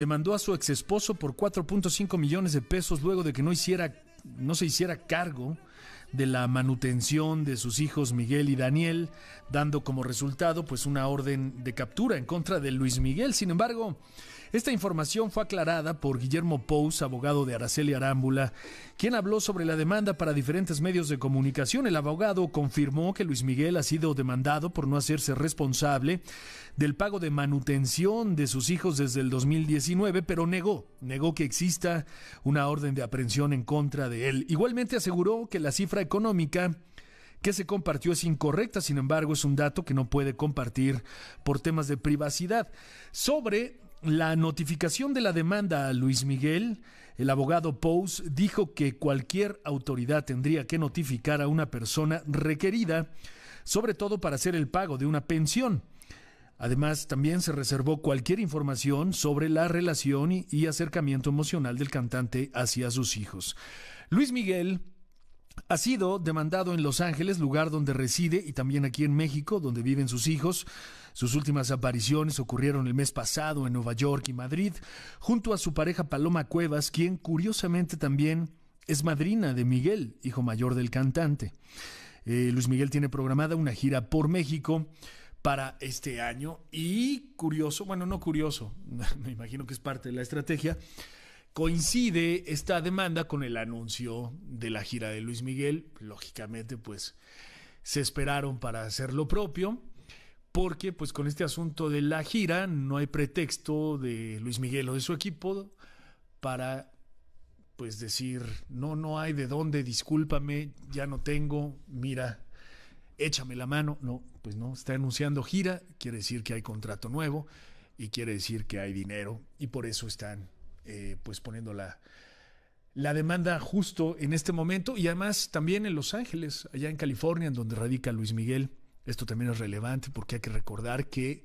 demandó a su exesposo por 4.5 millones de pesos luego de que no, hiciera, no se hiciera cargo de la manutención de sus hijos Miguel y Daniel, dando como resultado pues una orden de captura en contra de Luis Miguel. Sin embargo, esta información fue aclarada por Guillermo Pous, abogado de Araceli Arámbula, quien habló sobre la demanda para diferentes medios de comunicación. El abogado confirmó que Luis Miguel ha sido demandado por no hacerse responsable del pago de manutención de sus hijos desde el 2019, pero negó, negó que exista una orden de aprehensión en contra de él. Igualmente aseguró que la cifra económica que se compartió es incorrecta, sin embargo es un dato que no puede compartir por temas de privacidad. Sobre la notificación de la demanda a Luis Miguel, el abogado Pous dijo que cualquier autoridad tendría que notificar a una persona requerida, sobre todo para hacer el pago de una pensión. Además, también se reservó cualquier información sobre la relación y, y acercamiento emocional del cantante hacia sus hijos. Luis Miguel ha sido demandado en Los Ángeles, lugar donde reside, y también aquí en México, donde viven sus hijos. Sus últimas apariciones ocurrieron el mes pasado en Nueva York y Madrid, junto a su pareja Paloma Cuevas, quien curiosamente también es madrina de Miguel, hijo mayor del cantante. Eh, Luis Miguel tiene programada una gira por México para este año y curioso, bueno, no curioso, me imagino que es parte de la estrategia, coincide esta demanda con el anuncio de la gira de Luis Miguel. Lógicamente, pues se esperaron para hacer lo propio, porque pues con este asunto de la gira no hay pretexto de Luis Miguel o de su equipo para pues decir, no, no hay de dónde, discúlpame, ya no tengo, mira, échame la mano. No, pues no, está anunciando gira, quiere decir que hay contrato nuevo y quiere decir que hay dinero y por eso están eh, pues poniendo la, demanda justo en este momento y además también en Los Ángeles, allá en California, en donde radica Luis Miguel. Esto también es relevante porque hay que recordar que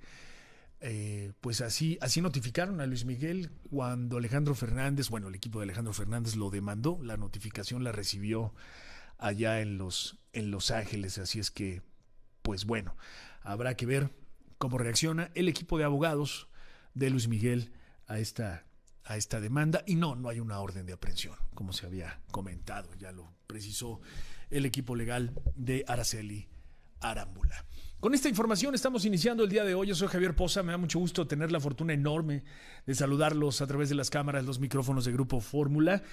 eh, pues así, así notificaron a Luis Miguel cuando Alejandro Fernández, bueno, el equipo de Alejandro Fernández lo demandó, la notificación la recibió allá en Los, en los Ángeles, así es que, pues bueno, habrá que ver cómo reacciona el equipo de abogados de Luis Miguel a esta a esta demanda y no, no hay una orden de aprehensión, como se había comentado, ya lo precisó el equipo legal de Araceli Arámbula. Con esta información estamos iniciando el día de hoy. Yo soy Javier Poza, me da mucho gusto tener la fortuna enorme de saludarlos a través de las cámaras, los micrófonos de Grupo Fórmula.